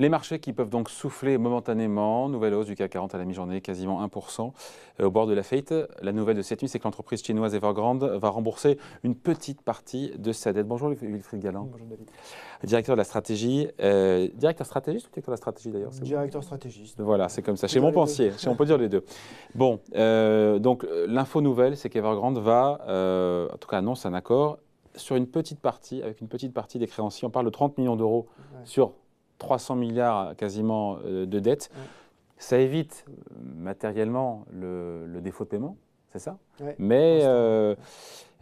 Les marchés qui peuvent donc souffler momentanément. Nouvelle hausse du CAC 40 à la mi-journée, quasiment 1%. Euh, au bord de la fête. la nouvelle de cette nuit, c'est que l'entreprise chinoise Evergrande va rembourser une petite partie de sa dette. Bonjour Wilfried Galland. Bonjour David. Directeur de la stratégie. Euh, directeur stratégiste ou directeur de la stratégie d'ailleurs Directeur stratégiste. Voilà, c'est comme ça. Chez Montpensier, on peut dire les deux. Bon, euh, donc l'info nouvelle, c'est qu'Evergrande va, en tout cas annonce un accord sur une petite partie, avec une petite partie des créanciers. On parle de 30 millions d'euros sur 300 milliards quasiment euh, de dettes. Ça évite euh, matériellement le, défaut de paiement, c'est ça Mais euh,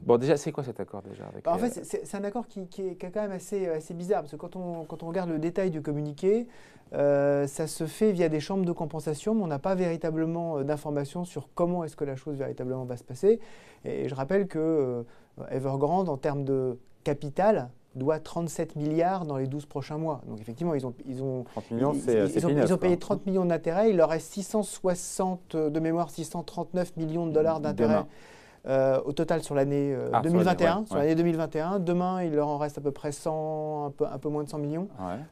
bon, déjà, c'est quoi cet accord déjà bah, En fait, c'est un accord qui, est, quand même assez, assez bizarre, parce que quand on, quand on regarde le détail du communiqué, ça se fait via des chambres de compensation, mais on n'a pas véritablement d'informations sur comment est-ce que la chose véritablement va se passer. Et, je rappelle que Evergrande, en termes de capital, doit 37 milliards dans les 12 prochains mois. Donc effectivement, ils ont, ils ont, ont, payé 30 millions d'intérêts, il leur reste 660, euh, de mémoire, 639 millions de dollars d'intérêts. Euh, au total sur l'année 2021, euh, ah, sur l'année 2021. Demain, il leur en reste à peu près 100, un peu, moins de 100 millions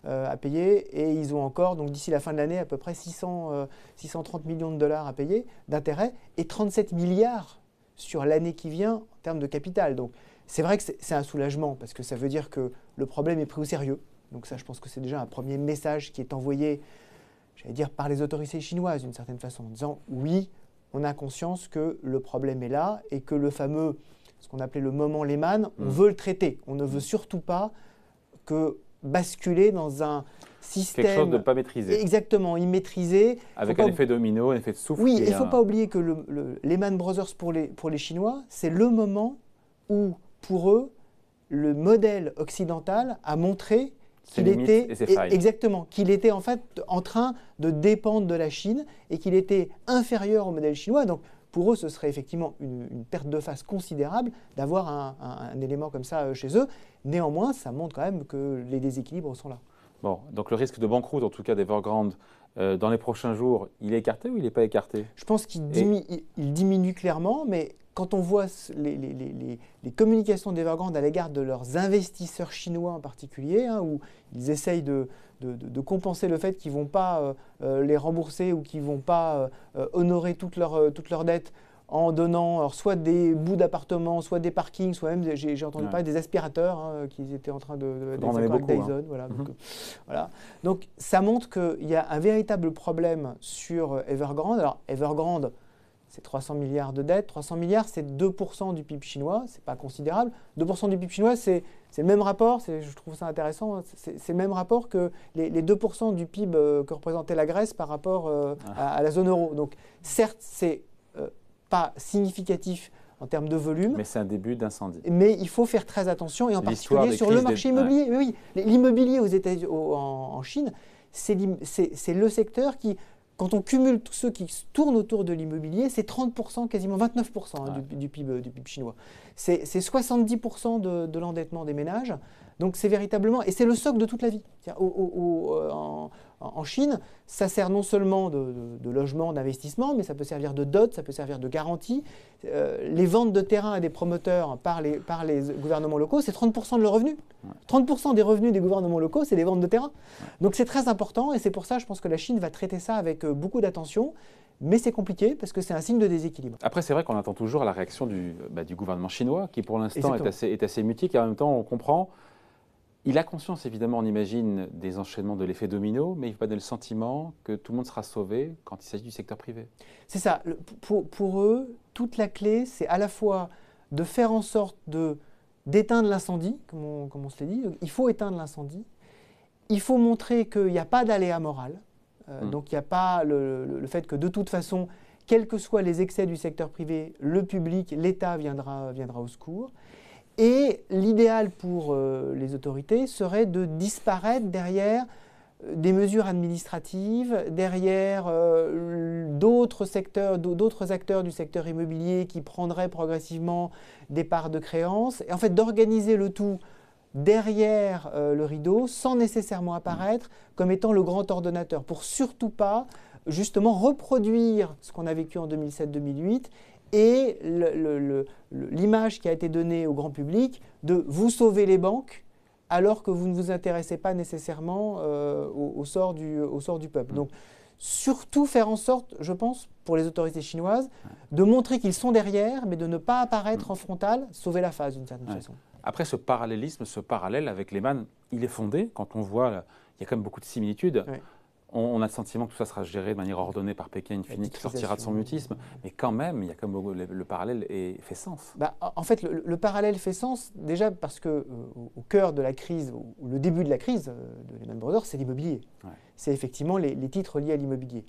à payer. Et ils ont encore, donc d'ici la fin de l'année, à peu près 600, 630 millions de dollars à payer d'intérêts et 37 milliards sur l'année qui vient en termes de capital. Donc c'est vrai que c'est un soulagement parce que ça veut dire que le problème est pris au sérieux. Donc ça, je pense que c'est déjà un premier message qui est envoyé, j'allais dire, par les autorités chinoises d'une certaine façon, en disant oui, on a conscience que le problème est là et que le fameux, ce qu'on appelait le moment Lehman, on mm. veut le traiter. On ne veut surtout pas que basculer dans un système. Quelque chose de pas maîtrisé. Exactement, maîtrisait Avec un effet domino, un effet de souffle. Oui, il ne faut pas oublier que le, Lehman Brothers pour les, pour les Chinois, c'est le moment où, pour eux, le modèle occidental a montré qu'il était exactement qu'il était en fait en train de dépendre de la Chine et qu'il était inférieur au modèle chinois. Donc pour eux, ce serait effectivement une, perte de face considérable d'avoir un, élément comme ça euh, chez eux. Néanmoins, ça montre quand même que les déséquilibres sont là. Bon, donc le risque de banqueroute, en tout cas d'Evergrande, euh, dans les prochains jours, il est écarté ou il n'est pas écarté Je pense qu'il diminue clairement, mais quand on voit les, communications d'Evergrande à l'égard de leurs investisseurs chinois en particulier, hein, où ils essayent de, compenser le fait qu'ils ne vont pas euh, euh, les rembourser ou qu'ils ne vont pas euh, honorer toutes leurs toute dettes en donnant soit des bouts d'appartements, soit des parkings, soit même, j'ai entendu parler des aspirateurs hein, qu'ils étaient en train de... avec Dyson. Hein. Voilà, mhm. donc, voilà, donc, ça montre qu'il y a un véritable problème sur Evergrande. Alors Evergrande c'est 300 milliards de dettes. 300 milliards, c'est 2% du PIB chinois, c'est pas considérable. 2% du PIB chinois, c'est le même rapport, je trouve ça intéressant, c'est le même rapport que les, 2% du PIB euh, que représentait la Grèce par rapport euh, ah. à, la zone euro. Donc certes, c'est n'est euh, pas significatif en termes de volume. Mais c'est un début d'incendie. Mais il faut faire très attention, et en particulier sur le marché immobilier. Oui, l'immobilier aux États, en Chine, c'est le secteur qui quand on cumule tous ceux qui tournent autour de l'immobilier, c'est 30%, quasiment 29% hein, du, PIB, du PIB chinois c'est 70% de, l'endettement des ménages. Donc c'est véritablement, et c'est le socle de toute la vie. Euh, en, Chine, ça sert non seulement de, logement, d'investissement, mais ça peut servir de dot, ça peut servir de garantie. Euh, les ventes de terrain à des promoteurs par les, gouvernements locaux, c'est 30% de leurs revenus. 30% des revenus des gouvernements locaux, c'est des ventes de terrain. Donc c'est très important, et c'est pour ça, je pense que la Chine va traiter ça avec euh, beaucoup d'attention mais c'est compliqué parce que c'est un signe de déséquilibre. Après, c'est vrai qu'on attend toujours la réaction du, bah, gouvernement chinois, qui pour l'instant est assez, mutique, et en même temps, on comprend. Il a conscience, évidemment, on imagine, des enchaînements de l'effet domino, mais il ne faut pas donner le sentiment que tout le monde sera sauvé quand il s'agit du secteur privé. C'est ça. pour, eux, toute la clé, c'est à la fois de faire en sorte de d'éteindre l'incendie, comme, comme on, se l'est dit. Il faut éteindre l'incendie. Il faut montrer qu'il n'y a pas d'aléa moral. Euh, hmm. Donc il n'y a pas le, fait que de toute façon, quels que soient les excès du secteur privé, le public, l'État viendra, au secours. Et l'idéal pour euh, les autorités serait de disparaître derrière euh, des mesures administratives, derrière d'autres d'autres acteurs du secteur immobilier qui prendraient progressivement des parts de créances, et en fait d'organiser le tout derrière euh, le rideau sans nécessairement apparaître comme étant le grand ordonnateur, pour surtout pas justement reproduire ce qu'on a vécu en 2007-2008 et l'image qui a été donnée au grand public de vous sauver les banques alors que vous ne vous intéressez pas nécessairement euh, au, sort du, au, sort du, peuple. Mmh. Donc, surtout faire en sorte, je pense, pour les autorités chinoises, de montrer qu'ils sont derrière, mais de ne pas apparaître mmh. en frontal, sauver la face d'une certaine façon. Après, ce parallélisme, ce parallèle avec Lehman, il est fondé quand on voit, il y a quand même beaucoup de similitudes. On, a le sentiment que tout ça sera géré de manière ordonnée par Pékin, une qui sortira de son mutisme. Mais quand même, il y a quand le, parallèle et fait sens. Bah, en fait, le, parallèle fait sens déjà parce que euh, au cœur de la crise, ou le début de la crise euh, de Lehman Brothers, c'est l'immobilier. C'est effectivement les, titres liés à l'immobilier.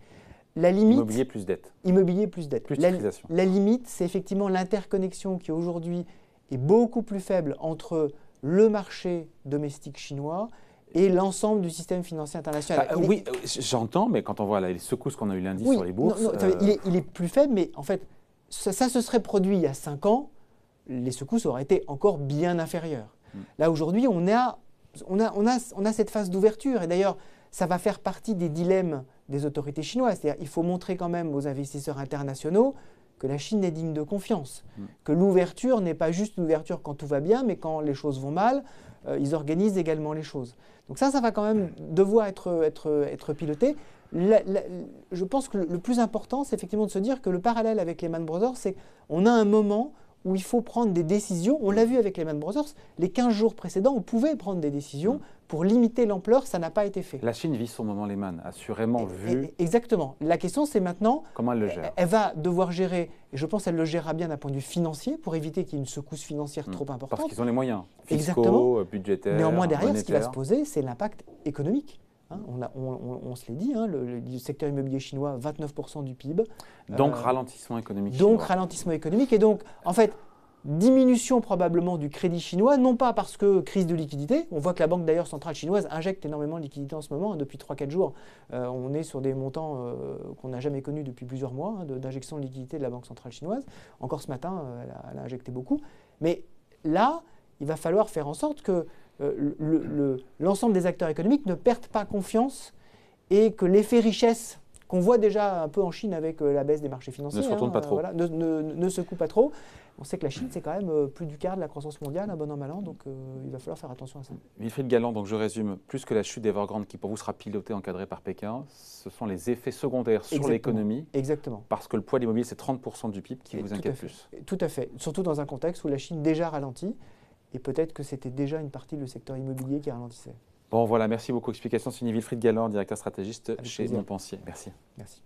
La immobilier plus dette. Immobilier plus dette. Plus la, la limite, c'est effectivement l'interconnexion qui aujourd'hui est beaucoup plus faible entre le marché domestique chinois et l'ensemble du système financier international. Ah, oui, euh, j'entends, mais quand on voit les secousses qu'on a eues lundi sur les bourses... Non, euh, il, est, plus faible, mais en fait, ça, se serait produit il y a 5 ans, les secousses auraient été encore bien inférieures. Hmm. Là, aujourd'hui, on a, on, a, cette phase d'ouverture, et d'ailleurs, ça va faire partie des dilemmes des autorités chinoises. C'est-à-dire, il faut montrer quand même aux investisseurs internationaux que la Chine est digne de confiance, mm. que l'ouverture n'est pas juste l'ouverture quand tout va bien, mais quand les choses vont mal, euh, ils organisent également les choses. Donc ça, ça va quand même devoir être, piloté. je pense que le, plus important, c'est effectivement de se dire que le parallèle avec les Man Brothers, c'est qu'on a un moment où il faut prendre des décisions. On l'a vu avec les Man Brothers, les 15 jours précédents, on pouvait prendre des décisions. Mm pour limiter l'ampleur, ça n'a pas été fait. La Chine vit son moment Lehman, assurément vu. Exactement. La question, c'est maintenant. Comment elle le gère Elle va devoir gérer, et je pense qu'elle le gérera bien d'un point de vue financier, pour éviter qu'il y ait une secousse financière mm. trop importante. Parce qu'ils ont les moyens. Fiscaux, Exactement. Euh, budgétaires. Néanmoins, derrière, ce qui va se poser, c'est l'impact économique. Hein. on, se l'est dit, hein, le, secteur immobilier chinois, 29% du PIB. Donc euh, ralentissement économique. Donc ralentissement économique. Et donc, en fait, diminution probablement du crédit chinois, non pas parce que crise de liquidité, on voit que la banque d'ailleurs centrale chinoise injecte énormément de liquidités en ce moment, hein, depuis 3-4 jours, euh, on est sur des montants euh, qu'on n'a jamais connus depuis plusieurs mois hein, d'injection de, liquidité de la banque centrale chinoise, encore ce matin euh, elle, a, injecté beaucoup, mais là il va falloir faire en sorte que l'ensemble des acteurs économiques ne perdent pas confiance et que l'effet richesse qu'on voit déjà un peu en Chine avec la baisse des marchés financiers, ne se coupe hein, pas trop. On sait que la Chine, c'est quand même euh, plus du quart de la croissance mondiale, un bon an mal donc euh, il va falloir faire attention à ça. Wilfried Galland, donc je résume, plus que la chute des d'Evergrande qui pour vous sera pilotée, encadrée par Pékin, ce sont les effets secondaires sur l'économie. Exactement. Parce que le poids de l'immobilier, c'est 30% du PIB qui vous inquiète plus. Tout à fait. Surtout dans un contexte où la Chine déjà ralentit, et peut-être que c'était déjà une partie du secteur immobilier qui ralentissait. Bon, voilà, merci beaucoup. Explication signée Wilfried Galland, directeur stratégiste chez chez Montpensier. Merci. Merci.